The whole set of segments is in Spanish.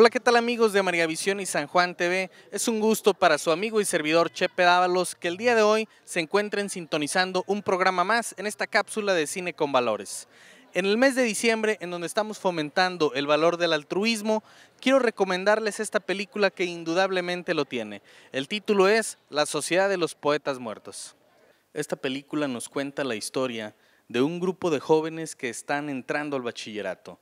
Hola, ¿qué tal amigos de María Visión y San Juan TV? Es un gusto para su amigo y servidor Chepe Dávalos que el día de hoy se encuentren sintonizando un programa más en esta cápsula de Cine con Valores. En el mes de diciembre, en donde estamos fomentando el valor del altruismo, quiero recomendarles esta película que indudablemente lo tiene. El título es La Sociedad de los Poetas Muertos. Esta película nos cuenta la historia de un grupo de jóvenes que están entrando al bachillerato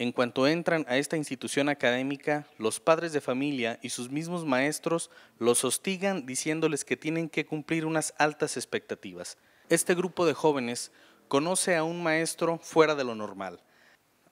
en cuanto entran a esta institución académica, los padres de familia y sus mismos maestros los hostigan diciéndoles que tienen que cumplir unas altas expectativas. Este grupo de jóvenes conoce a un maestro fuera de lo normal,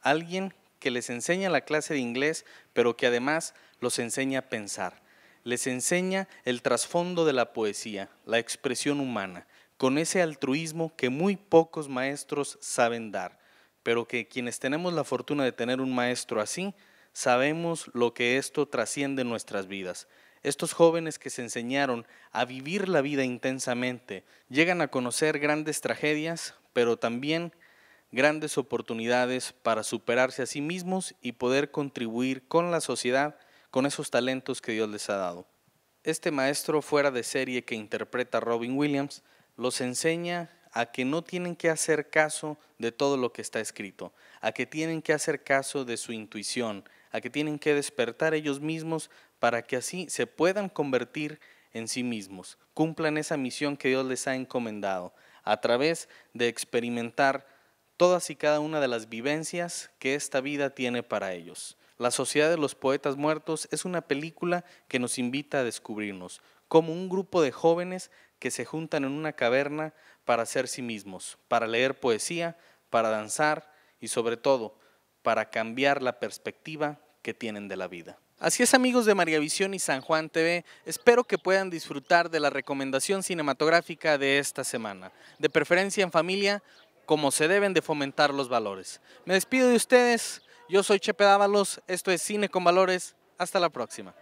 alguien que les enseña la clase de inglés, pero que además los enseña a pensar, les enseña el trasfondo de la poesía, la expresión humana, con ese altruismo que muy pocos maestros saben dar pero que quienes tenemos la fortuna de tener un maestro así, sabemos lo que esto trasciende en nuestras vidas. Estos jóvenes que se enseñaron a vivir la vida intensamente llegan a conocer grandes tragedias, pero también grandes oportunidades para superarse a sí mismos y poder contribuir con la sociedad con esos talentos que Dios les ha dado. Este maestro fuera de serie que interpreta Robin Williams los enseña a que no tienen que hacer caso de todo lo que está escrito, a que tienen que hacer caso de su intuición, a que tienen que despertar ellos mismos para que así se puedan convertir en sí mismos, cumplan esa misión que Dios les ha encomendado, a través de experimentar todas y cada una de las vivencias que esta vida tiene para ellos. La Sociedad de los Poetas Muertos es una película que nos invita a descubrirnos, como un grupo de jóvenes que se juntan en una caverna para ser sí mismos, para leer poesía, para danzar y sobre todo para cambiar la perspectiva que tienen de la vida. Así es amigos de María Visión y San Juan TV, espero que puedan disfrutar de la recomendación cinematográfica de esta semana. De preferencia en familia, como se deben de fomentar los valores. Me despido de ustedes, yo soy Chepe Dávalos, esto es Cine con Valores, hasta la próxima.